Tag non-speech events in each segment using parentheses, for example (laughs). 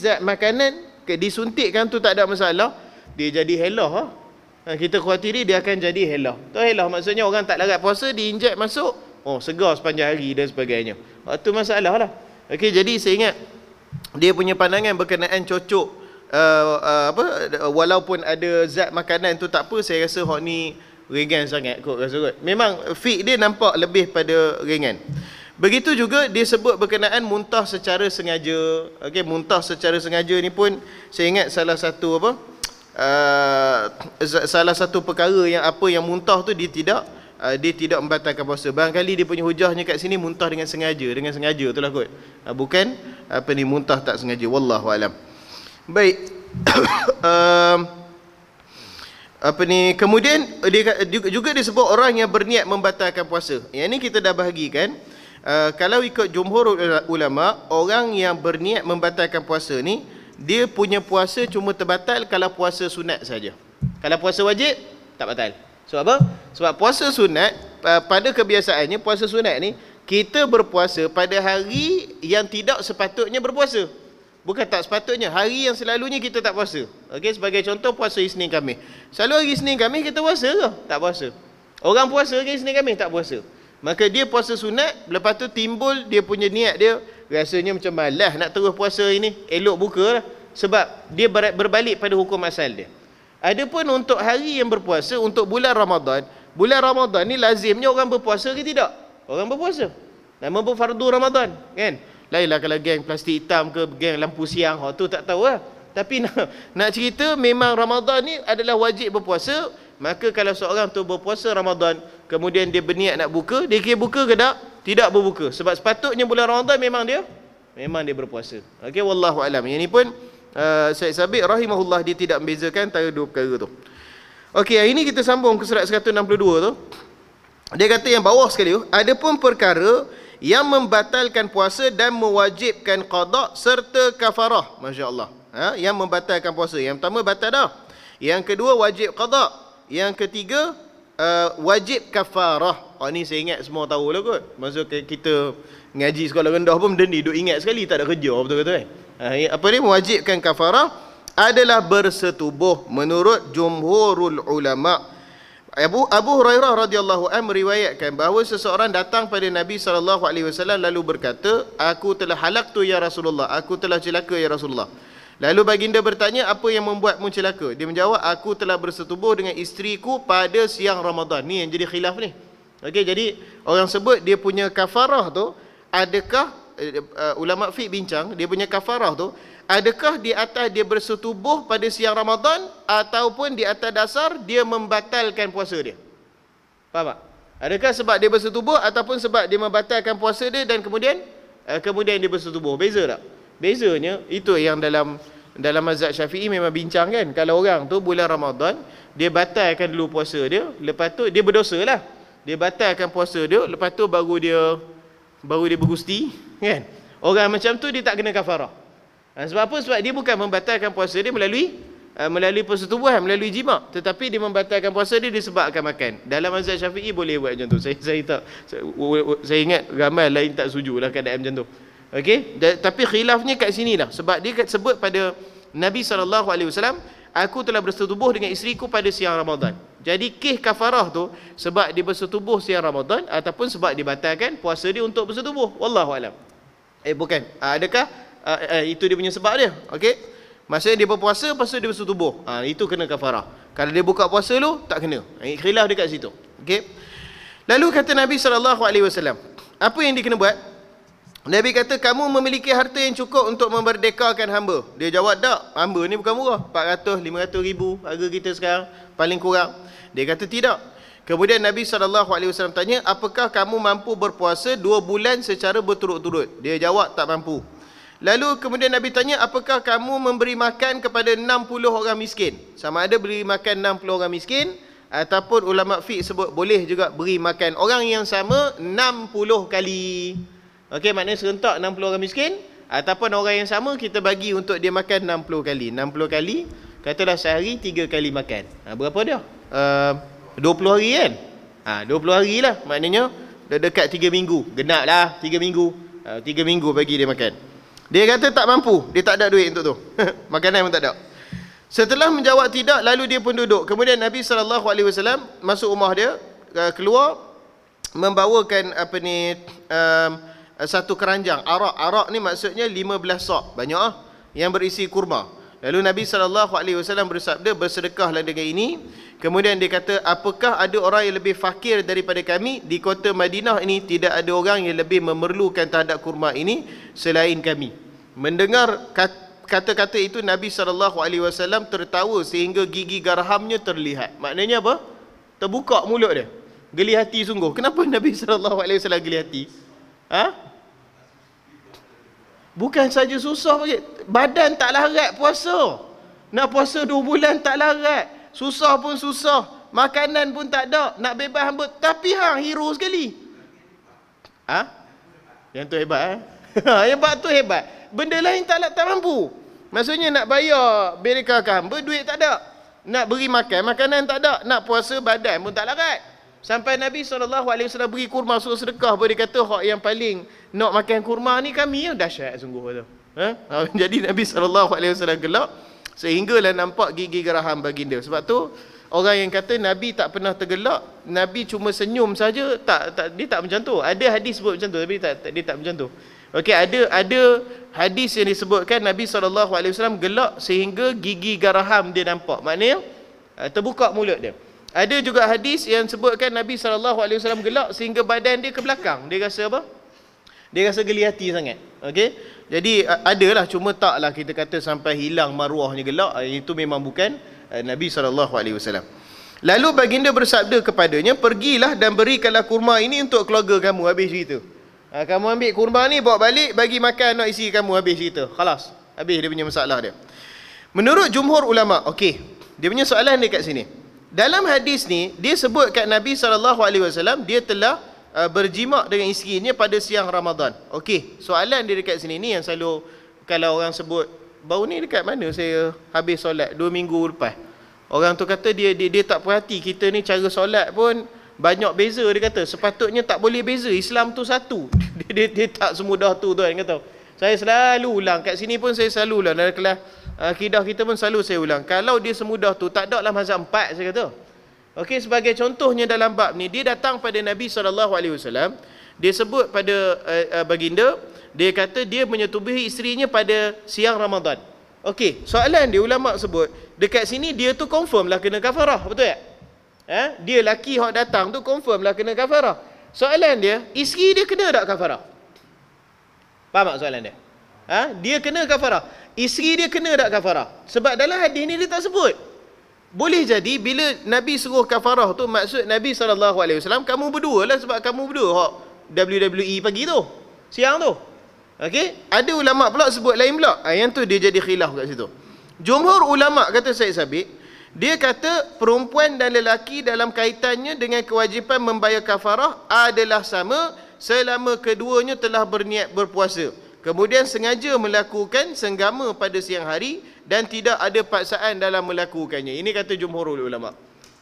zat makanan ke disuntikkan tu tak ada masalah dia jadi helah ha? ha? kita khawatir dia akan jadi helah tu helah maksudnya orang tak larat puasa diinjek masuk oh segar sepanjang hari dan sebagainya waktu ha, masalah lah okay, jadi saya ingat dia punya pandangan berkenaan cocok uh, uh, apa walaupun ada zat makanan tu tak apa saya rasa hok ni ringan sangat kot rasa kot memang fit dia nampak lebih pada ringan Begitu juga dia sebut berkenaan muntah secara sengaja. Okey, muntah secara sengaja ni pun saya ingat salah satu apa? Uh, salah satu perkara yang apa yang muntah tu dia tidak uh, dia tidak membatalkan puasa. Barangkali dia punya hujahnya kat sini muntah dengan sengaja, dengan sengaja itulah kot. Uh, bukan apa ni muntah tak sengaja. Wallahu alam. Baik. um, (coughs) apa ni kemudian dia juga disebut orang yang berniat membatalkan puasa. Yang ni kita dah bahagikan. kan? Eh, kalau ikut jumhur eh, ulama orang yang berniat membatalkan puasa ni dia punya puasa cuma terbatal kalau puasa sunat saja kalau puasa wajib tak batal sebab apa sebab puasa sunat eh, pada kebiasaannya puasa sunat ni kita berpuasa pada hari yang tidak sepatutnya berpuasa bukan tak sepatutnya hari yang selalunya kita tak puasa okey sebagai contoh puasa Isnin kami, selalu hari Isnin kami kita puasa ke tak puasa orang puasa hari Isnin kami tak puasa Maka dia puasa sunat, lepas tu timbul dia punya niat dia, rasanya macam malah nak terus puasa ini, elok buka lah. Sebab dia berbalik pada hukum asal dia. Adapun untuk hari yang berpuasa, untuk bulan Ramadan, bulan Ramadan ni lazimnya orang berpuasa ke tidak? Orang berpuasa. Nama pun fardu Ramadan, kan? Lainlah kalau geng plastik hitam ke geng lampu siang, ha, tu tak tahu lah. Tapi (laughs) nak, nak cerita, memang Ramadan ni adalah wajib berpuasa, maka kalau seorang tu berpuasa Ramadan kemudian dia berniat nak buka dia kira buka ke tak tidak berbuka sebab sepatutnya bulan Ramadan memang dia memang dia berpuasa okey wallahu alam yang ini pun uh, Said Sabiq rahimahullah dia tidak membezakan antara dua perkara tu okey hari ini kita sambung ke surat 162 tu dia kata yang bawah sekali tu Ada pun perkara yang membatalkan puasa dan mewajibkan qada serta kafarah masya-Allah ha? yang membatalkan puasa yang pertama batal dah yang kedua wajib qada yang ketiga uh, wajib kafarah. Oh ni saya ingat semua tahu lah kot. Masa kita ngaji sekolah rendah pun benda ni duk ingat sekali tak ada kerja betul betul kan. Eh? Uh, apa ni mewajibkan kafarah adalah bersetubuh menurut jumhurul ulama. Abu Abu Hurairah radhiyallahu anhu meriwayatkan bahawa seseorang datang pada Nabi sallallahu alaihi wasallam lalu berkata, "Aku telah halak tu ya Rasulullah, aku telah celaka ya Rasulullah." Lalu baginda bertanya apa yang membuatmu celaka? Dia menjawab, aku telah bersetubuh dengan isteriku pada siang Ramadan. Ni yang jadi khilaf ni. Okay, jadi orang sebut dia punya kafarah tu, adakah uh, ulama fiq bincang, dia punya kafarah tu, adakah di atas dia bersetubuh pada siang Ramadan ataupun di atas dasar dia membatalkan puasa dia? Faham tak? Adakah sebab dia bersetubuh ataupun sebab dia membatalkan puasa dia dan kemudian uh, kemudian dia bersetubuh? Beza tak? Bezanya itu yang dalam dalam mazhab Syafi'i memang bincang kan kalau orang tu bulan Ramadan dia batalkan dulu puasa dia lepas tu dia berdosalah. Dia batalkan puasa dia lepas tu baru dia baru dia bergusti kan. Orang macam tu dia tak kena kafarah. Ha, sebab apa? Sebab dia bukan membatalkan puasa dia melalui ha, melalui persetubuhan, melalui jima. Tetapi dia membatalkan puasa dia disebabkan makan. Dalam mazhab Syafi'i boleh buat macam tu. Saya saya tak saya, saya ingat ramai lain tak sujulah keadaan macam tu. Okey, tapi khilafnya kat sini lah. Sebab dia kat sebut pada Nabi SAW, aku telah bersetubuh dengan isteriku pada siang Ramadan. Jadi kih kafarah tu sebab dia bersetubuh siang Ramadan ataupun sebab dibatalkan puasa dia untuk bersetubuh. Wallahu alam. Eh bukan. Ah, adakah uh, uh, itu dia punya sebab dia? Okey. Maksudnya dia berpuasa lepas dia bersetubuh. Ha, itu kena kafarah. Kalau dia buka puasa lu tak kena. Khilaf dekat situ. Okey. Lalu kata Nabi saw. apa yang dia kena buat? Nabi kata kamu memiliki harta yang cukup untuk memerdekakan hamba. Dia jawab tak. Hamba ni bukan murah. 400, 500 ribu harga kita sekarang. Paling kurang. Dia kata tidak. Kemudian Nabi SAW tanya, apakah kamu mampu berpuasa dua bulan secara berturut-turut? Dia jawab, tak mampu. Lalu kemudian Nabi tanya, apakah kamu memberi makan kepada 60 orang miskin? Sama ada beri makan 60 orang miskin, ataupun ulama' fiqh sebut boleh juga beri makan orang yang sama 60 kali. Okey, maknanya serentak 60 orang miskin ataupun orang yang sama kita bagi untuk dia makan 60 kali. 60 kali, katalah sehari 3 kali makan. Ha, berapa dia? Uh, 20 hari kan? Ha, 20 hari lah. Maknanya dah dekat 3 minggu. Genap lah 3 minggu. Uh, ha, 3 minggu bagi dia makan. Dia kata tak mampu. Dia tak ada duit untuk tu. (laughs) Makanan pun tak ada. Setelah menjawab tidak, lalu dia pun duduk. Kemudian Nabi SAW masuk rumah dia, uh, keluar, membawakan apa ni, uh, Eh, satu keranjang arak arak ni maksudnya 15 sok banyak ah yang berisi kurma lalu nabi sallallahu alaihi wasallam bersabda bersedekahlah dengan ini kemudian dia kata apakah ada orang yang lebih fakir daripada kami di kota Madinah ini tidak ada orang yang lebih memerlukan terhadap kurma ini selain kami mendengar kata-kata itu nabi sallallahu alaihi wasallam tertawa sehingga gigi garhamnya terlihat maknanya apa terbuka mulut dia geli hati sungguh kenapa nabi sallallahu alaihi wasallam geli hati Ha? Bukan saja susah bagi badan tak larat puasa. Nak puasa dua bulan tak larat. Susah pun susah. Makanan pun tak ada. Nak bebas hamba. Tapi hang hero sekali. Ha? Yang tu hebat eh? Yang (laughs) tu hebat. Benda lain tak nak tak mampu. Maksudnya nak bayar bereka ke hamba, duit tak ada. Nak beri makan, makanan tak ada. Nak puasa badan pun tak larat. Sampai Nabi SAW beri kurma suruh sedekah pun dia kata hak yang paling nak makan kurma ni kami yang dahsyat sungguh tu. Ha? ha (laughs) jadi Nabi SAW gelap sehinggalah nampak gigi geraham baginda. Sebab tu orang yang kata Nabi tak pernah tergelak, Nabi cuma senyum saja, tak, tak dia tak macam tu. Ada hadis sebut macam tu tapi tak, tak dia tak macam tu. Okey, ada ada hadis yang disebutkan Nabi SAW gelak sehingga gigi geraham dia nampak. Maknanya eh, terbuka mulut dia. Ada juga hadis yang sebutkan Nabi SAW gelak sehingga badan dia ke belakang. Dia rasa apa? Dia rasa geli hati sangat. Okey? Jadi lah. cuma taklah kita kata sampai hilang maruahnya gelak. Eh, itu memang bukan eh, Nabi SAW. Lalu baginda bersabda kepadanya, pergilah dan berikanlah kurma ini untuk keluarga kamu. Habis cerita. Ha, kamu ambil kurma ni, bawa balik, bagi makan anak isteri kamu. Habis cerita. Khalas. Habis dia punya masalah dia. Menurut jumhur ulama, okey. Dia punya soalan dia kat sini dalam hadis ni dia sebut kat Nabi saw. dia telah uh, berjima dengan isterinya pada siang Ramadan. Okey, soalan dia dekat sini ni yang selalu kalau orang sebut baru ni dekat mana saya habis solat dua minggu lepas. Orang tu kata dia dia, dia tak perhati kita ni cara solat pun banyak beza dia kata. Sepatutnya tak boleh beza. Islam tu satu. (laughs) dia, dia, dia tak semudah tu tuan kata. Saya selalu ulang kat sini pun saya selalu ulang dalam kelas akidah ah, kita pun selalu saya ulang kalau dia semudah tu tak ada dalam mazhab empat saya kata okey sebagai contohnya dalam bab ni dia datang pada nabi sallallahu alaihi wasallam dia sebut pada uh, uh, baginda dia kata dia menyetubuhi isterinya pada siang Ramadan okey soalan dia ulama sebut dekat sini dia tu confirm lah kena kafarah betul tak eh dia laki hok datang tu confirm lah kena kafarah soalan dia isteri dia kena tak kafarah faham tak soalan dia ha? dia kena kafarah. Isteri dia kena tak kafarah? Sebab dalam hadis ni dia tak sebut. Boleh jadi bila Nabi suruh kafarah tu maksud Nabi SAW, kamu berdua lah sebab kamu berdua. Hak WWE pagi tu. Siang tu. Okey? Ada ulama pula sebut lain pula. Ha, yang tu dia jadi khilaf kat situ. Jumhur ulama kata Said Sabiq, dia kata perempuan dan lelaki dalam kaitannya dengan kewajipan membayar kafarah adalah sama selama keduanya telah berniat berpuasa kemudian sengaja melakukan senggama pada siang hari dan tidak ada paksaan dalam melakukannya ini kata jumhur ulama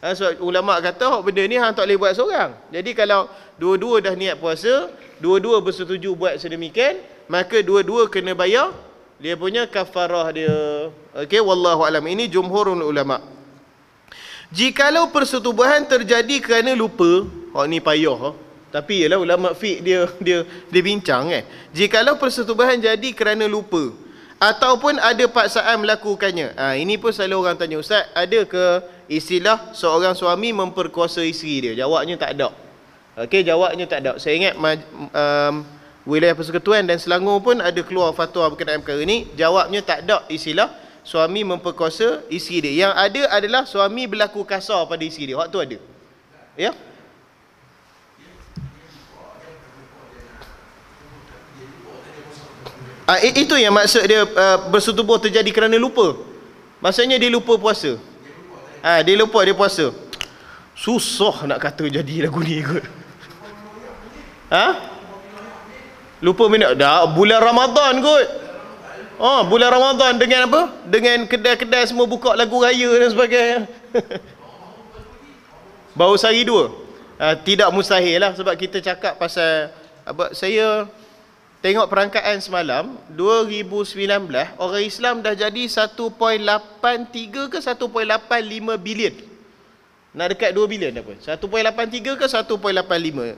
ha, sebab ulama kata hak benda ni hang tak boleh buat seorang jadi kalau dua-dua dah niat puasa dua-dua bersetuju buat sedemikian maka dua-dua kena bayar dia punya kafarah dia okey wallahu alam ini jumhur ulama jikalau persetubuhan terjadi kerana lupa hak ni payah ha tapi ialah ulama fiqh dia dia dia bincang kan. Jikalau persetubuhan jadi kerana lupa ataupun ada paksaan melakukannya. Ha, ini pun selalu orang tanya ustaz, ada ke istilah seorang suami memperkuasa isteri dia? Jawabnya tak ada. Okey, jawabnya tak ada. Saya ingat ma- um, wilayah persekutuan dan Selangor pun ada keluar fatwa berkenaan perkara ini. Jawabnya tak ada istilah suami memperkuasa isteri dia. Yang ada adalah suami berlaku kasar pada isteri dia. Waktu ada. Ya. Yeah? Uh, itu yang maksud dia uh, bersetubuh terjadi kerana lupa. Maksudnya dia lupa puasa. Ah uh, dia lupa dia puasa. Susah nak kata jadi lagu ni kot. Ha? Huh? Lupa minat dah bulan Ramadan kot. Ha, oh, bulan Ramadan dengan apa? Dengan kedai-kedai semua buka lagu raya dan sebagainya. (laughs) Baru sehari dua. Uh, tidak mustahil lah sebab kita cakap pasal apa saya Tengok perangkaan semalam 2019 orang Islam dah jadi 1.83 ke 1.85 bilion. Nak dekat 2 bilion apa? 1.83 ke 1.85.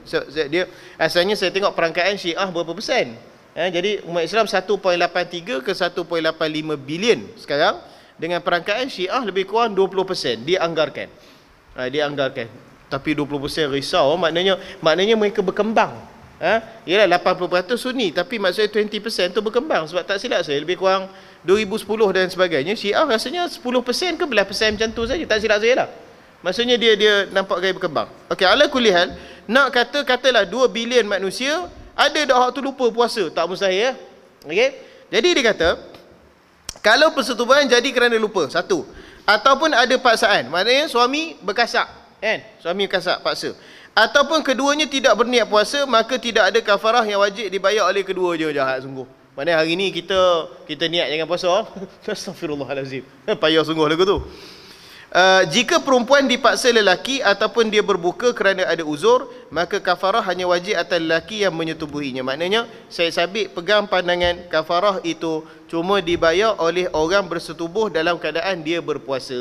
So, dia asalnya saya tengok perangkaan Syiah berapa persen. Eh, jadi umat Islam 1.83 ke 1.85 bilion sekarang dengan perangkaan Syiah lebih kurang 20% dianggarkan. Ha, eh, dianggarkan. Tapi 20% risau maknanya maknanya mereka berkembang ialah ha? 80% sunni tapi maksudnya 20% tu berkembang sebab tak silap saya lebih kurang 2010 dan sebagainya Syiah rasanya 10% ke 11% macam tu saja tak silap saya lah maksudnya dia dia nampak gaya berkembang okey ala kulihan nak kata katalah 2 bilion manusia ada dah orang tu lupa puasa tak mustahil ya okey jadi dia kata kalau persetubuhan jadi kerana lupa satu ataupun ada paksaan maknanya suami berkasak kan suami berkasak paksa ataupun keduanya tidak berniat puasa maka tidak ada kafarah yang wajib dibayar oleh kedua je jahat sungguh maknanya hari ni kita kita niat jangan puasa oh. (laughs) astagfirullahalazim eh, payah sungguh lagu tu Uh, jika perempuan dipaksa lelaki ataupun dia berbuka kerana ada uzur maka kafarah hanya wajib atas lelaki yang menyetubuhinya maknanya saya sabit pegang pandangan kafarah itu cuma dibayar oleh orang bersetubuh dalam keadaan dia berpuasa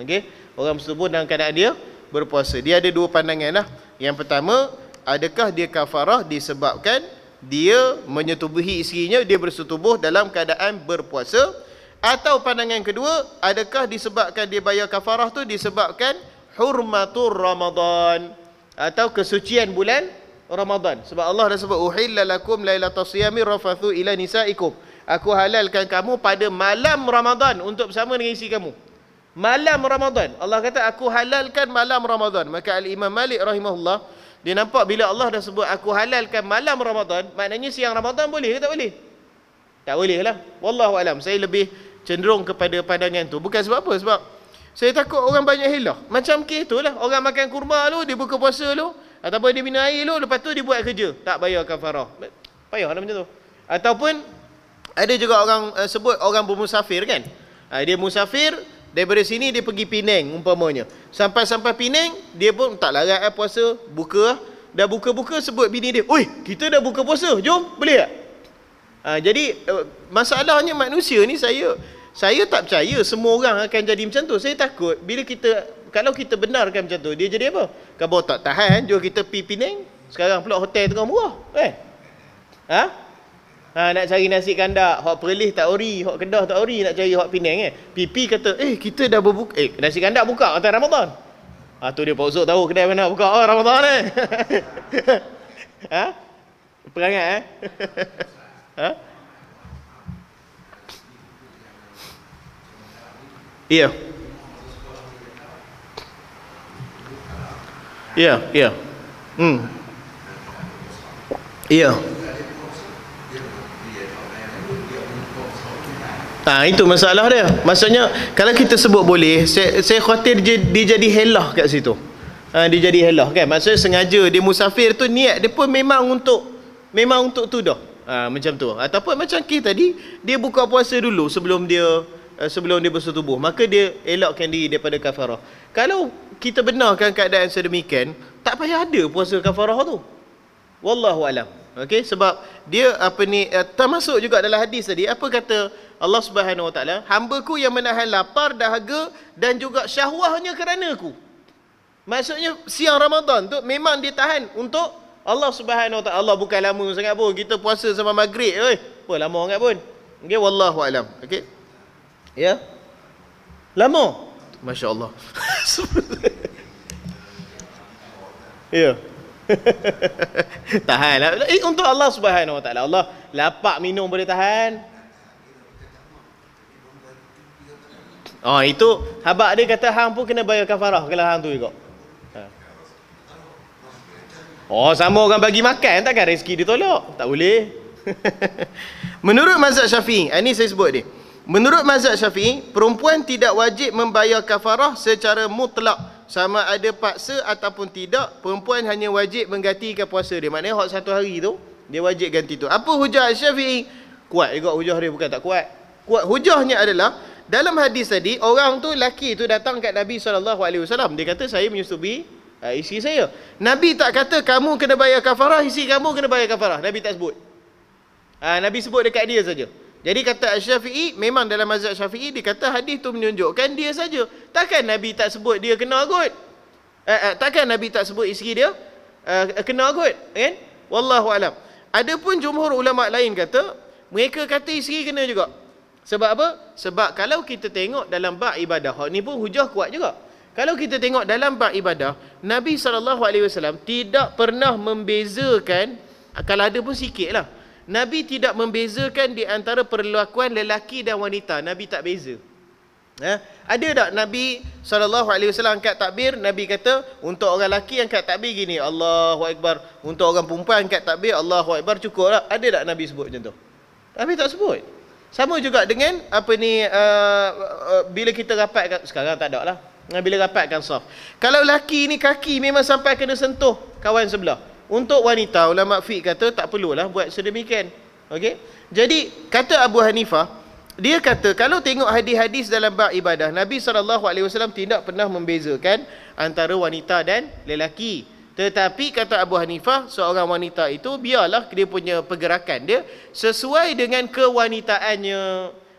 okey orang bersetubuh dalam keadaan dia berpuasa. Dia ada dua pandangan lah. Yang pertama, adakah dia kafarah disebabkan dia menyetubuhi isterinya, dia bersetubuh dalam keadaan berpuasa. Atau pandangan kedua, adakah disebabkan dia bayar kafarah tu disebabkan hurmatur Ramadhan atau kesucian bulan Ramadhan? Sebab Allah dah sebut uhilla lakum lailatul siyami rafathu ila nisaikum. Aku halalkan kamu pada malam Ramadan untuk bersama dengan isi kamu malam Ramadan. Allah kata aku halalkan malam Ramadan. Maka al-Imam Malik rahimahullah dia nampak bila Allah dah sebut aku halalkan malam Ramadan, maknanya siang Ramadan boleh ke tak boleh? Tak boleh lah. Wallahu alam. Saya lebih cenderung kepada pandangan tu. Bukan sebab apa? Sebab saya takut orang banyak hilah. Macam ke itulah. Orang makan kurma tu, dia buka puasa tu. Ataupun dia minum air tu. Lepas tu dia buat kerja. Tak bayar kafarah. Payah lah macam tu. Ataupun ada juga orang uh, sebut orang bermusafir kan. Uh, Dia musafir. Daripada sini dia pergi Penang umpamanya. Sampai-sampai Penang, dia pun tak larat eh, puasa. Buka lah. Dah buka-buka sebut bini dia. Oi, kita dah buka puasa. Jom, boleh tak? Ha, jadi, eh, masalahnya manusia ni saya saya tak percaya semua orang akan jadi macam tu. Saya takut bila kita, kalau kita benarkan macam tu, dia jadi apa? Kabar tak tahan, jom kita pergi Penang. Sekarang pula hotel tengah murah. Eh? Ha? ha, nak cari nasi kandak, hok Perlis tak ori, hok Kedah tak ori nak cari hok Penang eh. PP kata, "Eh, kita dah berbuka, eh nasi kandak buka waktu Ramadan." Ah ha, tu dia pokok tahu kedai mana buka oh, Ramadan Eh. (laughs) ha? Perangai eh. (laughs) ha? Iya. Iya, iya. Hmm. Iya. Yeah. Ha, itu masalah dia. Maksudnya, kalau kita sebut boleh, saya, saya khawatir dia, dia jadi helah kat situ. Ha, dia jadi helah kan. Maksudnya sengaja dia musafir tu niat dia pun memang untuk memang untuk tu dah. Ha, macam tu. Ataupun macam kita tadi, dia buka puasa dulu sebelum dia eh, sebelum dia bersetubuh. Maka dia elakkan diri daripada kafarah. Kalau kita benarkan keadaan sedemikian, tak payah ada puasa kafarah tu. Wallahu alam. Okey sebab dia apa ni uh, termasuk juga dalam hadis tadi apa kata Allah Subhanahu Wa Taala hamba yang menahan lapar dahaga dan juga syahwahnya kerana aku. Maksudnya siang Ramadan tu memang ditahan untuk Allah Subhanahu Wa Taala Allah bukan lama sangat pun kita puasa sampai maghrib oi. Apa lama sangat pun. Okey wallahu alam. Okey. Ya. Yeah. Lama. Masya-Allah. (laughs) ya. Yeah. (laughs) tahan lah. Eh, untuk Allah subhanahu wa ta'ala. Allah lapak minum boleh tahan. Oh itu habak dia kata hang pun kena bayar kafarah kalau hang tu juga. Ha. Oh sama orang bagi makan takkan rezeki dia tolak. Tak boleh. (laughs) Menurut mazhab Syafi'i, ah, ini saya sebut dia. Menurut mazhab Syafi'i, perempuan tidak wajib membayar kafarah secara mutlak sama ada paksa ataupun tidak perempuan hanya wajib menggantikan puasa dia maknanya hak satu hari tu dia wajib ganti tu apa hujah syafi'i kuat juga hujah dia bukan tak kuat kuat hujahnya adalah dalam hadis tadi orang tu laki tu datang kat Nabi SAW dia kata saya menyusubi uh, isteri saya Nabi tak kata kamu kena bayar kafarah isi kamu kena bayar kafarah Nabi tak sebut uh, Nabi sebut dekat dia saja. Jadi kata Syafi'i memang dalam mazhab Syafi'i dia kata hadis tu menunjukkan dia saja. Takkan Nabi tak sebut dia kena kot? Eh, eh, takkan Nabi tak sebut isteri dia eh, kena kot? Kan? Wallahu alam. Adapun jumhur ulama lain kata mereka kata isteri kena juga. Sebab apa? Sebab kalau kita tengok dalam bab ibadah, hak ni pun hujah kuat juga. Kalau kita tengok dalam bab ibadah, Nabi SAW tidak pernah membezakan, kalau ada pun sikit lah, Nabi tidak membezakan di antara perlakuan lelaki dan wanita. Nabi tak beza. Ya? Ada tak Nabi SAW angkat takbir? Nabi kata, untuk orang lelaki angkat takbir gini. Allahu Akbar. Untuk orang perempuan angkat takbir. Allahu Akbar. Cukup tak? Ada tak Nabi sebut macam tu? Nabi tak sebut. Sama juga dengan apa ni uh, uh, bila kita rapatkan sekarang tak ada lah. Bila rapatkan saf. Kalau lelaki ni kaki memang sampai kena sentuh kawan sebelah. Untuk wanita, ulama fi kata tak perlulah buat sedemikian. Okey. Jadi, kata Abu Hanifah, dia kata kalau tengok hadis-hadis dalam bab ibadah, Nabi saw tidak pernah membezakan antara wanita dan lelaki. Tetapi kata Abu Hanifah, seorang wanita itu biarlah dia punya pergerakan dia sesuai dengan kewanitaannya.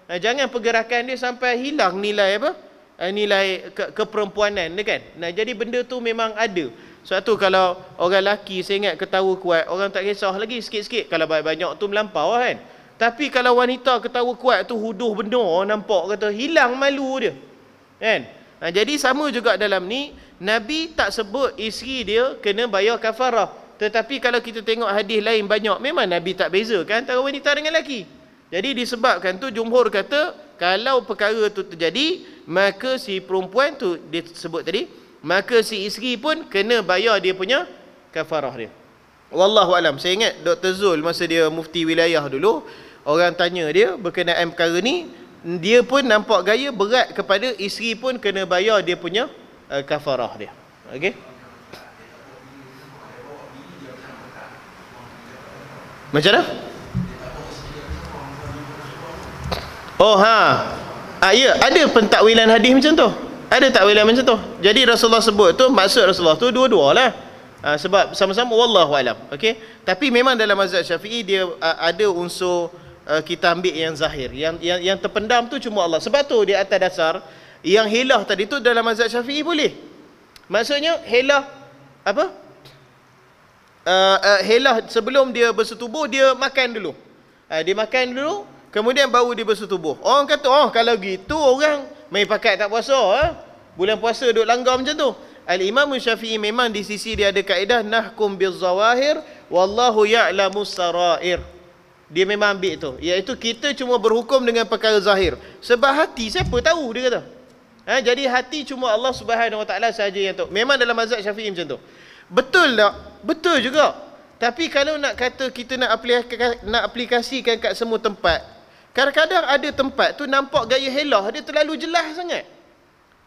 Eh, jangan pergerakan dia sampai hilang nilai apa? Eh, nilai ke keperempuanan dia kan. Nah, jadi benda tu memang ada. Sebab tu kalau orang laki saya ingat ketawa kuat, orang tak kisah lagi sikit-sikit. Kalau banyak-banyak tu melampau lah kan. Tapi kalau wanita ketawa kuat tu huduh benar nampak kata hilang malu dia. Kan? Ha, jadi sama juga dalam ni, Nabi tak sebut isteri dia kena bayar kafarah. Tetapi kalau kita tengok hadis lain banyak, memang Nabi tak kan? antara wanita dengan lelaki. Jadi disebabkan tu Jumhur kata, kalau perkara tu terjadi, maka si perempuan tu, dia sebut tadi, maka si isteri pun kena bayar dia punya kafarah dia wallahu alam saya ingat Dr Zul masa dia mufti wilayah dulu orang tanya dia berkenaan perkara ni dia pun nampak gaya berat kepada isteri pun kena bayar dia punya eh, kafarah dia okey macam mana oh ha ah, ya ada pentakwilan hadis macam tu ada tak wilayah macam tu jadi Rasulullah sebut tu maksud Rasulullah tu dua-dua lah ha, ah, sebab sama-sama wallahu alam okey tapi memang dalam mazhab Syafi'i dia uh, ada unsur uh, kita ambil yang zahir yang, yang yang terpendam tu cuma Allah sebab tu di atas dasar yang hilah tadi tu dalam mazhab Syafi'i boleh maksudnya hilah apa Uh, uh, helah sebelum dia bersetubuh dia makan dulu uh, dia makan dulu kemudian baru dia bersetubuh orang kata oh kalau gitu orang main pakat tak puasa eh? bulan puasa duduk langgar macam tu Al-Imam Syafi'i memang di sisi dia ada kaedah nahkum bil zawahir wallahu ya'lamu sarair. Dia memang ambil tu. Iaitu kita cuma berhukum dengan perkara zahir. Sebab hati siapa tahu dia kata. Ha, jadi hati cuma Allah Subhanahu Wa Taala saja yang tahu. Memang dalam mazhab Syafi'i macam tu. Betul tak? Betul juga. Tapi kalau nak kata kita nak aplikasikan, nak aplikasikan kat semua tempat, Kadang-kadang ada tempat tu nampak gaya helah dia terlalu jelas sangat.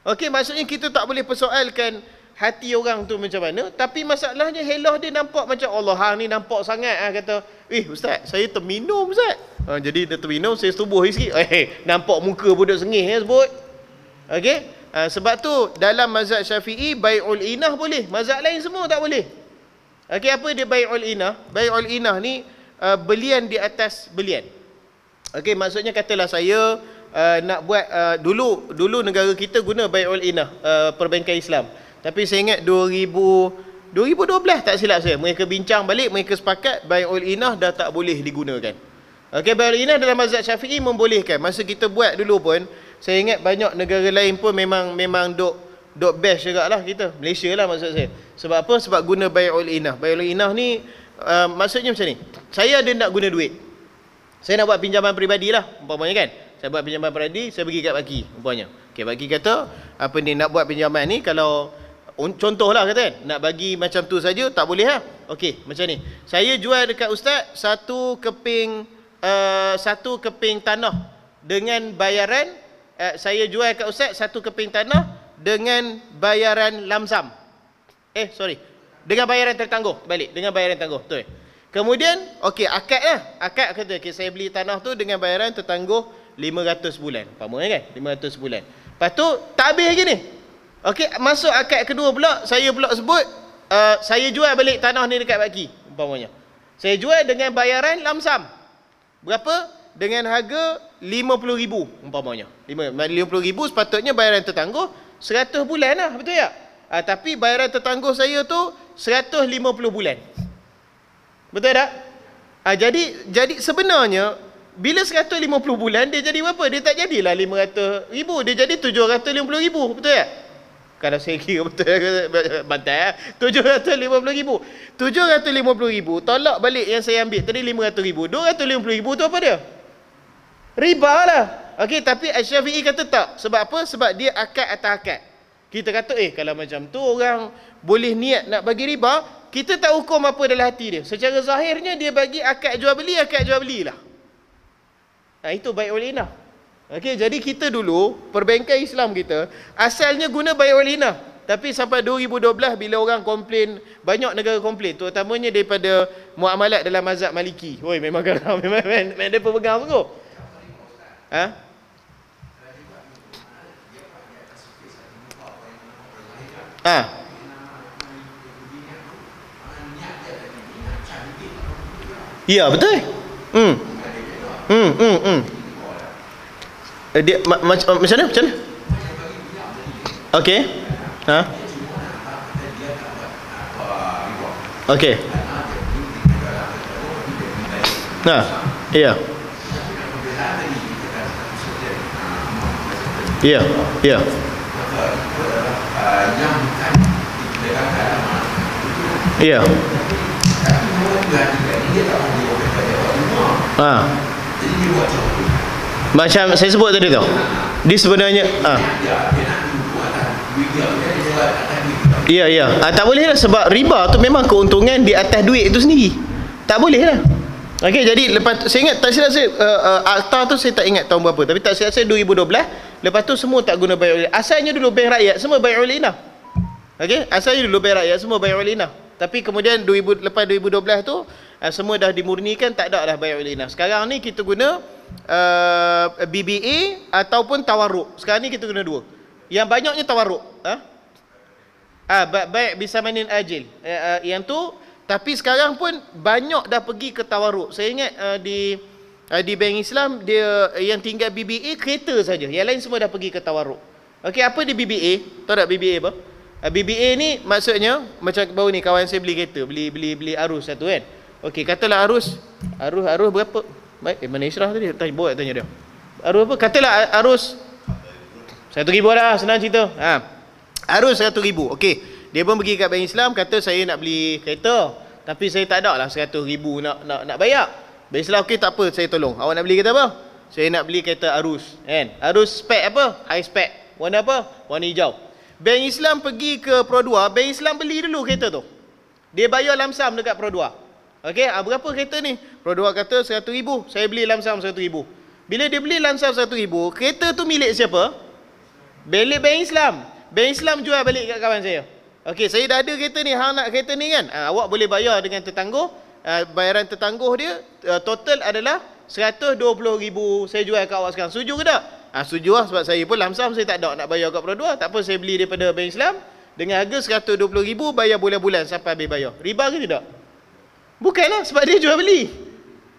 Okey, maksudnya kita tak boleh persoalkan hati orang tu macam mana, tapi masalahnya helah dia nampak macam Allah hang ni nampak sangat ah kata, "Eh, ustaz, saya terminum, ustaz." Ha, jadi dia terminum, saya tubuh sikit. Eh, eh, nampak muka bodoh sengih ya sebut. Okey. Ha, sebab tu dalam mazhab Syafi'i bai'ul inah boleh, mazhab lain semua tak boleh. Okey, apa dia bai'ul inah? Bai'ul inah ni uh, belian di atas belian. Okey, maksudnya katalah saya uh, nak buat uh, dulu dulu negara kita guna Bayul Inah uh, eh, perbankan Islam. Tapi saya ingat 2000 2012 tak silap saya. Mereka bincang balik, mereka sepakat Bayul Inah dah tak boleh digunakan. Okey, Bayul Inah dalam mazhab Syafi'i membolehkan. Masa kita buat dulu pun, saya ingat banyak negara lain pun memang memang dok dok best juga lah kita. Malaysia lah maksud saya. Sebab apa? Sebab guna Bayul Inah. Bayul Inah ni uh, maksudnya macam ni. Saya ada nak guna duit saya nak buat pinjaman peribadi lah umpamanya kan saya buat pinjaman peribadi saya bagi kat baki umpamanya Okay, baki kata apa ni nak buat pinjaman ni kalau contohlah kata kan nak bagi macam tu saja tak boleh lah Okay, macam ni saya jual dekat ustaz satu keping uh, satu keping tanah dengan bayaran uh, saya jual kat ustaz satu keping tanah dengan bayaran lamsam eh sorry dengan bayaran tertangguh balik dengan bayaran tertangguh, betul Kemudian, okey, akad lah. Akad kata, okay, saya beli tanah tu dengan bayaran tertangguh 500 bulan. Faham kan? 500 bulan. Lepas tu, tak habis lagi ni. Okey, masuk akad kedua pula, saya pula sebut, uh, saya jual balik tanah ni dekat baki. Umpamanya. Saya jual dengan bayaran lamsam. Berapa? Dengan harga RM50,000 umpamanya. RM50,000 sepatutnya bayaran tertangguh 100 bulan lah. Betul tak? Uh, tapi bayaran tertangguh saya tu 150 bulan. Betul tak? Ha, jadi jadi sebenarnya bila 150 bulan dia jadi berapa? Dia tak jadilah 500 ribu. Dia jadi 750 ribu. Betul tak? Kalau saya kira betul. (laughs) Bantai. 750 ha? ribu. 750 ribu. Tolak balik yang saya ambil tadi 500 ribu. 250 ribu tu apa dia? Riba lah. Okey tapi Asyafi'i kata tak. Sebab apa? Sebab dia akad atas akad. Kita kata eh kalau macam tu orang boleh niat nak bagi riba kita tak hukum apa dalam hati dia. Secara zahirnya dia bagi akad jual beli, akad jual belilah. Nah, ha, itu baik oleh inah. Okey, jadi kita dulu perbankan Islam kita asalnya guna baik oleh inah. Tapi sampai 2012 bila orang komplain, banyak negara komplain, terutamanya daripada muamalat dalam mazhab Maliki. Woi, memang geram, (laughs) memang memang, memang depa pegang tu. Ha? Ah. Ha. Ya betul. Hmm. Hmm hmm hmm. Eh, dia ma ma macam mana? Macam mana? Okey. Ha. Okey. Nah. Ya. Yeah. Ya, ya. Ya. Ya. Ya. Ya. Ha. Macam saya sebut tadi tu. Dia sebenarnya ha. Ya, ya. Ha, tak boleh lah sebab riba tu memang keuntungan di atas duit itu sendiri. Tak boleh lah. Okey, jadi lepas saya ingat tak silap saya uh, eh, uh, eh, akta tu saya tak ingat tahun berapa tapi tak silap saya 2012 lepas tu semua tak guna bayar Asalnya dulu bank rakyat semua bayar oleh Ina. Okey, asalnya dulu bank rakyat semua bayar oleh Tapi kemudian 2000, lepas 2012 tu Eh, semua dah dimurnikan tak ada dah bayar oleh sekarang ni kita guna uh, eh, BBA ataupun tawaruk sekarang ni kita guna dua yang banyaknya tawaruk ha? ha baik bisa mainin ajil uh, uh, yang tu tapi sekarang pun banyak dah pergi ke tawaruk saya ingat uh, di uh, di bank Islam dia uh, yang tinggal BBA kereta saja yang lain semua dah pergi ke tawaruk okey apa di BBA tahu tak BBA apa BBA ni maksudnya macam baru ni kawan saya beli kereta beli beli beli arus satu kan Okey, katalah arus arus arus berapa? Baik, eh, mana Israh tadi? Tanya buat tanya dia. Arus apa? Katalah arus 1000 dah, senang cerita. Ha. Arus 1000. Okey. Dia pun pergi kat bank Islam kata saya nak beli kereta tapi saya tak ada lah 100000 nak nak nak bayar. Bank Islam okey tak apa saya tolong. Awak nak beli kereta apa? Saya nak beli kereta Arus kan. Arus spek apa? High spec. Warna apa? Warna hijau. Bank Islam pergi ke Pro 2, Bank Islam beli dulu kereta tu. Dia bayar lamsam dekat Pro 2. Okey, ah, berapa kereta ni? dua kata RM100,000. Saya beli lansam RM100,000. Bila dia beli lansam RM100,000, kereta tu milik siapa? Beli Bank Islam. Bank Islam jual balik kat kawan saya. Okey, saya dah ada kereta ni. Hang nak kereta ni kan? Ah, awak boleh bayar dengan tertangguh. Ah, bayaran tertangguh dia ah, total adalah rm ribu. saya jual kat awak sekarang. Setuju ke tak? Ah, setuju lah sebab saya pun lamsam saya tak ada nak bayar kat Produa. Tak apa, saya beli daripada Bank Islam. Dengan harga rm ribu bayar bulan-bulan sampai habis bayar. Riba ke tidak? Tak. Bukanlah sebab dia jual beli.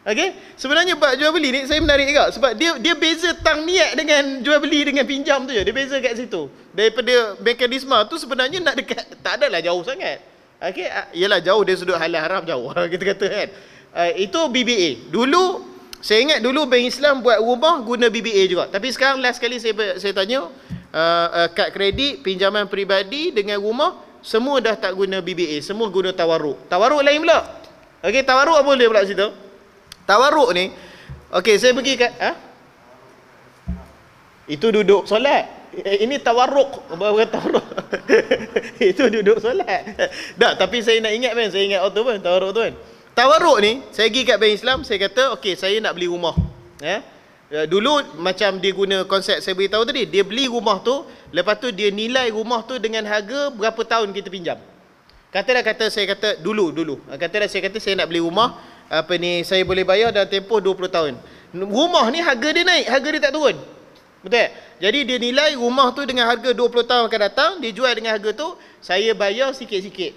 Okey? Sebenarnya bab jual beli ni saya menarik juga sebab dia dia beza tang niat dengan jual beli dengan pinjam tu je. Dia beza kat situ. Daripada mekanisme tu sebenarnya nak dekat (laughs) tak adalah jauh sangat. Okey, ialah ah, jauh dia sudut halal haram jauh (laughs) kita kata kan. Uh, itu BBA. Dulu saya ingat dulu bank Islam buat rumah guna BBA juga. Tapi sekarang last kali saya saya tanya uh, uh, kad kredit, pinjaman peribadi dengan rumah semua dah tak guna BBA, semua guna tawaruk. Tawaruk lain pula. Okey, tawaruk apa dia pula situ? Tawaruk ni Okey, saya pergi kat ha? Itu duduk solat eh, ini tawaruk. apa tawaruk. (laughs) itu duduk solat tak tapi saya nak ingat kan saya ingat waktu pun tawarruk tu kan Tawaruk ni saya pergi kat bank Islam saya kata okey saya nak beli rumah ha? ya dulu macam dia guna konsep saya beritahu tadi dia beli rumah tu lepas tu dia nilai rumah tu dengan harga berapa tahun kita pinjam Kata katalah kata saya kata dulu dulu Kata ah, katalah saya kata saya nak beli rumah apa ni saya boleh bayar dalam tempoh 20 tahun rumah ni harga dia naik harga dia tak turun betul tak? jadi dia nilai rumah tu dengan harga 20 tahun akan datang dia jual dengan harga tu saya bayar sikit-sikit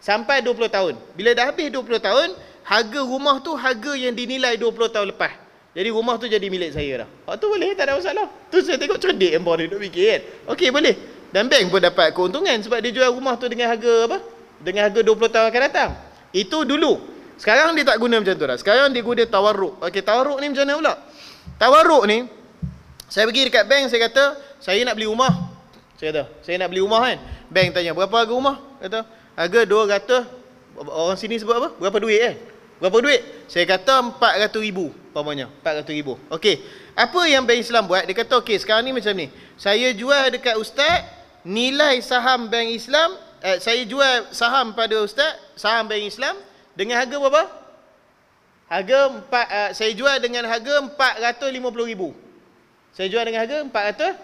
sampai 20 tahun bila dah habis 20 tahun harga rumah tu harga yang dinilai 20 tahun lepas jadi rumah tu jadi milik saya dah. Oh tu boleh tak ada masalah. Tu saya tengok cerdik yang boleh nak fikir kan. Okey boleh. Dan bank pun dapat keuntungan sebab dia jual rumah tu dengan harga apa? dengan harga 20 tahun akan datang. Itu dulu. Sekarang dia tak guna macam tu dah. Sekarang dia guna tawarruk. Okey, tawarruk ni macam mana pula? Tawarruk ni saya pergi dekat bank saya kata saya nak beli rumah. Saya kata, saya nak beli rumah kan. Bank tanya, berapa harga rumah? Kata, harga 200 orang sini sebut apa? Berapa duit kan? Eh? Berapa duit? Saya kata 400 ribu umpamanya. 400 ribu. Okey. Apa yang bank Islam buat? Dia kata, okey sekarang ni macam ni. Saya jual dekat ustaz, nilai saham bank Islam eh, saya jual saham pada ustaz saham bank Islam dengan harga berapa harga 4 eh, saya jual dengan harga 450000 saya jual dengan harga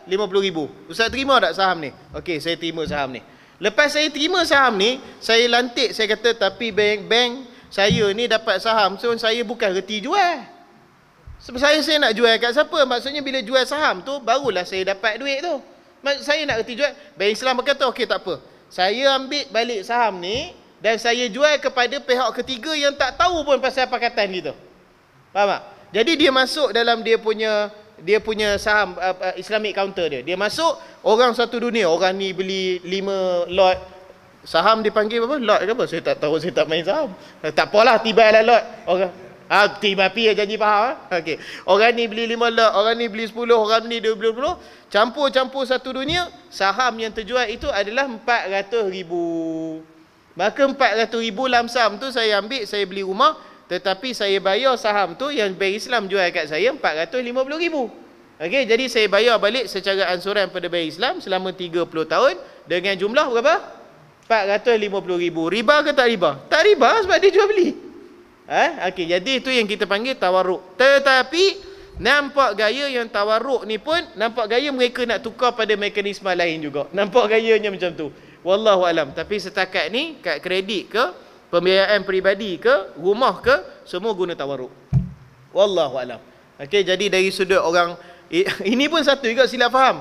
450000 ustaz terima tak saham ni okey saya terima saham ni lepas saya terima saham ni saya lantik saya kata tapi bank bank saya ni dapat saham so saya bukan reti jual sebab saya saya nak jual kat siapa maksudnya bila jual saham tu barulah saya dapat duit tu saya nak reti jual bank Islam berkata okey tak apa saya ambil balik saham ni dan saya jual kepada pihak ketiga yang tak tahu pun pasal pakatan gitu. Faham tak? Jadi dia masuk dalam dia punya dia punya saham uh, uh, Islamic counter dia. Dia masuk orang satu dunia, orang ni beli lima lot saham dipanggil apa? Lot ke apa? Saya tak tahu, saya tak main saham. Tak apalah tibalah lot. Orang Ah, tiba pi janji faham ah. Okey. Orang ni beli 5 lot, orang ni beli 10, orang ni 20 campur-campur satu dunia saham yang terjual itu adalah 400 ribu maka 400 ribu lamsam tu saya ambil saya beli rumah tetapi saya bayar saham tu yang Bank Islam jual kat saya 450 ribu okay, jadi saya bayar balik secara ansuran pada Bank Islam selama 30 tahun dengan jumlah berapa? 450 ribu riba ke tak riba? tak riba sebab dia jual beli Ha? Okay, jadi itu yang kita panggil tawaruk. Tetapi Nampak gaya yang tawaruk ni pun nampak gaya mereka nak tukar pada mekanisme lain juga. Nampak gayanya macam tu. Wallahu alam. Tapi setakat ni kad kredit ke, pembiayaan peribadi ke, rumah ke, semua guna tawaruk. Wallahu alam. Okey, jadi dari sudut orang (laughs) ini pun satu juga silap faham.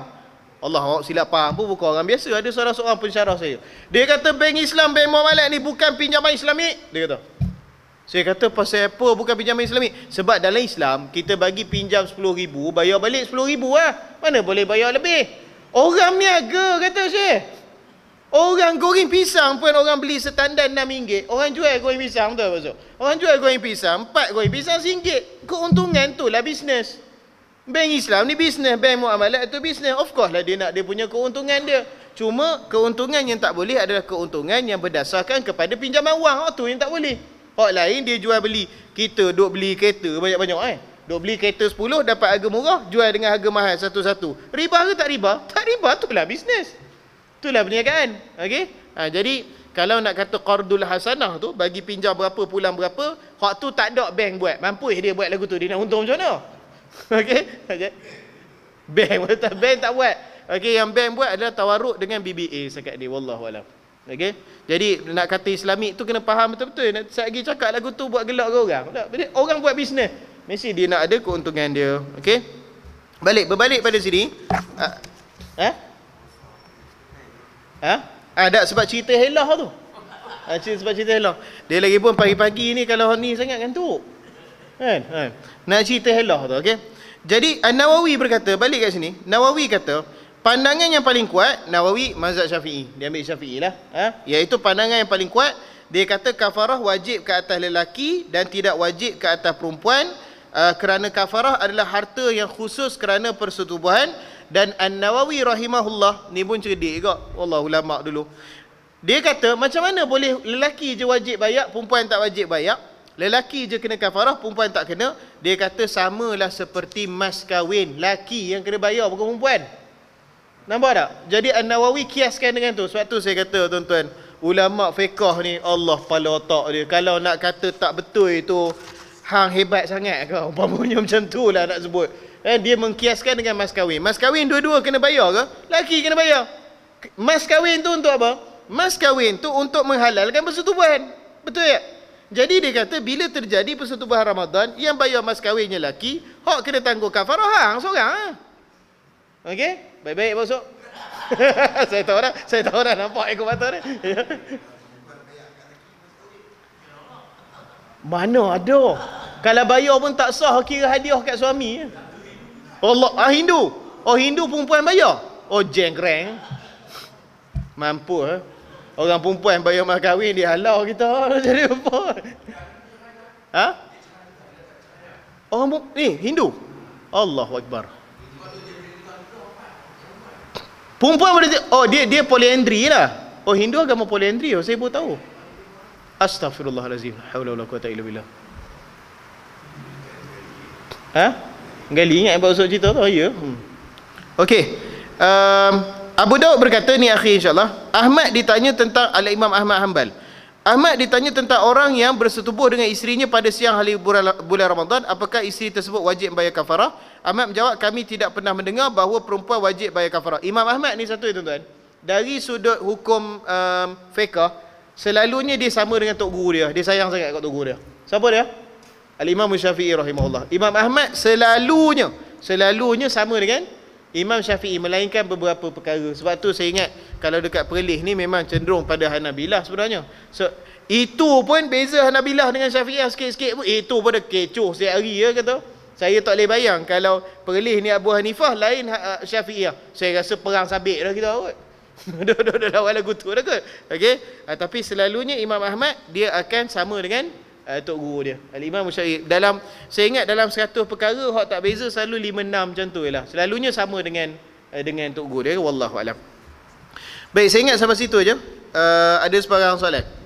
Allah awak silap faham pun bukan orang biasa. Ada seorang-seorang pun syarah saya. Dia kata bank Islam, bank Muhammad ni bukan pinjaman Islamik. Dia kata. Saya kata pasal apa bukan pinjaman islami. Sebab dalam Islam, kita bagi pinjam RM10,000, bayar balik RM10,000 lah. Mana boleh bayar lebih? Orang niaga, kata saya. Orang goreng pisang pun orang beli setandan RM6. Orang jual goreng pisang, betul apa Orang jual goreng pisang, empat goreng pisang RM1. Keuntungan tu lah bisnes. Bank Islam ni bisnes, bank muamalat tu bisnes. Of course lah dia nak dia punya keuntungan dia. Cuma keuntungan yang tak boleh adalah keuntungan yang berdasarkan kepada pinjaman wang. Oh tu yang tak boleh. Hak lain dia jual beli. Kita duk beli kereta banyak-banyak eh. Duk beli kereta 10 dapat harga murah, jual dengan harga mahal satu-satu. Riba ke tak riba? Tak riba tu lah bisnes. tu lah perniagaan. Okey? Ha, jadi kalau nak kata qardul hasanah tu bagi pinjam berapa pulang berapa, hak tu tak ada bank buat. Mampu dia buat lagu tu dia nak untung macam mana? (laughs) okay Bank, (laughs) bank tak buat. okay yang bank buat adalah tawaruk dengan BBA sekat ni wallahu a'lam. Okay, Jadi nak kata Islamik tu kena faham betul-betul. Nak saya lagi cakap lagu tu buat gelak ke orang. Tak. Orang buat bisnes. Mesti dia nak ada keuntungan dia. Okey. Balik berbalik pada sini. Ha? Ha? Ha? Ah, tak sebab cerita helah tu. Ha, sebab cerita helah. Dia lagi pun pagi-pagi ni kalau ni sangat kan tu. Kan? Ha? Ha? Nak cerita helah tu. Okey. Jadi nawawi berkata, balik kat sini. Nawawi kata, pandangan yang paling kuat Nawawi mazhab Syafi'i. Dia ambil Syafi'i lah, ha? iaitu pandangan yang paling kuat dia kata kafarah wajib ke atas lelaki dan tidak wajib ke atas perempuan uh, kerana kafarah adalah harta yang khusus kerana persetubuhan dan An-Nawawi rahimahullah ni pun cerdik juga wallah ulama dulu. Dia kata macam mana boleh lelaki je wajib bayar perempuan tak wajib bayar? Lelaki je kena kafarah, perempuan tak kena. Dia kata samalah seperti mas kahwin. lelaki yang kena bayar bukan perempuan. Nampak tak? Jadi An-Nawawi kiaskan dengan tu. Sebab tu saya kata tuan-tuan, ulama fiqh ni Allah pala otak dia. Kalau nak kata tak betul itu hang hebat sangat ke? (laughs) Umpamanya macam tu lah nak sebut. Eh, dia mengkiaskan dengan mas kahwin. Mas kahwin dua-dua kena bayar ke? Laki kena bayar. Mas kahwin tu untuk apa? Mas kahwin tu untuk menghalalkan persetubuhan. Betul tak? Jadi dia kata bila terjadi persetubuhan Ramadan yang bayar mas kahwinnya laki, hak kena tangguh kafarah hang seorang ha? Okey? Baik-baik masuk. (laughs) saya tahu dah, saya tahu dah nampak ekor mata ni. Mana ada? Kalau bayar pun tak sah kira hadiah kat suami. Ya. Allah, ah Hindu. Oh Hindu perempuan bayar. Oh jengreng. Mampu eh. Orang perempuan bayar mahar kahwin dia halau kita. (laughs) Jadi apa? Ha? Oh ni eh, Hindu. Allahu akbar. Perempuan boleh oh dia dia polyandry lah. Oh Hindu agama polyandry, oh, saya baru tahu. Astagfirullahalazim. Haula wala quwata illa billah. Ha? Gali ingat apa usul cerita tu? Ya. Hmm. Okey. Um, Abu Daud berkata ni akhir insyaAllah. Ahmad ditanya tentang Al Imam Ahmad Hanbal. Ahmad ditanya tentang orang yang bersetubuh dengan isterinya pada siang hari bulan Ramadan. Apakah isteri tersebut wajib membayar kafarah? Ahmad menjawab kami tidak pernah mendengar bahawa perempuan wajib bayar kafarah. Imam Ahmad ni satu tuan-tuan. Dari sudut hukum um, fiqh selalunya dia sama dengan tok guru dia. Dia sayang sangat kat tok guru dia. Siapa dia? Al-Imam Syafi'i rahimahullah. Imam Ahmad selalunya selalunya sama dengan Imam Syafi'i melainkan beberapa perkara. Sebab tu saya ingat kalau dekat Perlis ni memang cenderung pada Hanabilah sebenarnya. So itu pun beza Hanabilah dengan Syafi'i sikit-sikit pun. Itu pada kecoh setiap hari ya kata. Saya tak boleh bayang kalau Perlis ni Abu Hanifah lain ha, ha, Syafi'iyah. Saya rasa perang sabit dah kita kot. Dua-dua dah wala kutu dah kot. Okey. Uh, tapi selalunya Imam Ahmad dia akan sama dengan uh, Tok Guru dia. Al-Imam Musyari. Dalam, saya ingat dalam 100 perkara hak tak beza selalu 5-6 macam tu lah. Selalunya sama dengan uh, dengan Tok Guru dia. Wallahu a'lam. Baik, saya ingat sampai situ je. Uh, ada sebarang soalan? Eh?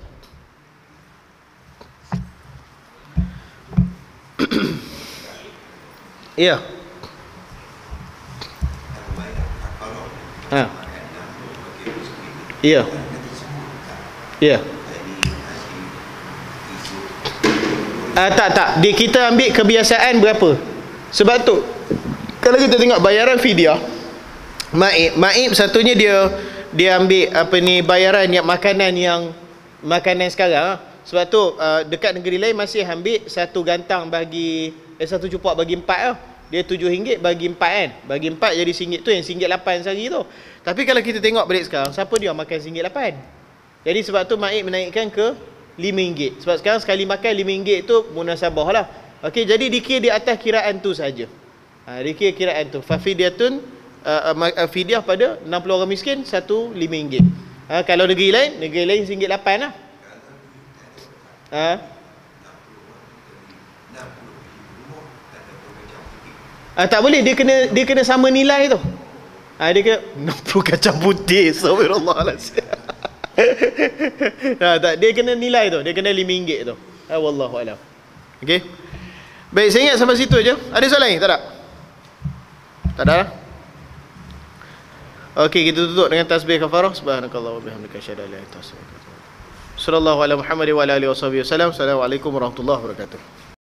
Iya. Ha. Iya. Ya. Uh, tak tak, Di kita ambil kebiasaan berapa? Sebab tu kalau kita tengok bayaran fidyah maib, maib satunya dia dia ambil apa ni bayaran yang makanan yang makanan sekarang ha? Sebab tu uh, dekat negeri lain masih ambil satu gantang bagi eh satu cupak bagi 4 lah. Dia tujuh 7 bagi 4 kan. Bagi 4 jadi singgit tu yang singgit lapan sehari tu. Tapi kalau kita tengok balik sekarang siapa dia makan singgit lapan? Jadi sebab tu Maik menaikkan ke RM5. Sebab sekarang sekali makan RM5 tu munasabah lah. Okay jadi dikira di atas kiraan tu saja. Ha, dikira kiraan tu. Fafidiyatun uh, uh, uh, fidyah pada 60 orang miskin RM1. Ha, kalau negeri lain, negeri lain singgit lapan lah. Ha? Ah, tak boleh dia kena dia kena sama nilai tu. Ah, dia kena 60 (laughs) kacang putih subhanallah. nah, (laughs) tak dia kena nilai tu, dia kena RM5 tu. Ah, wallahu alam. Okey. Baik, saya ingat sampai situ aje. Ada soalan lain? Tak ada. Tak ada. Okey, kita tutup dengan tasbih kafarah subhanakallah wa bihamdika asyhadu an la ilaha illa anta sallallahu alaihi wa alihi wasallam. Assalamualaikum warahmatullahi wabarakatuh.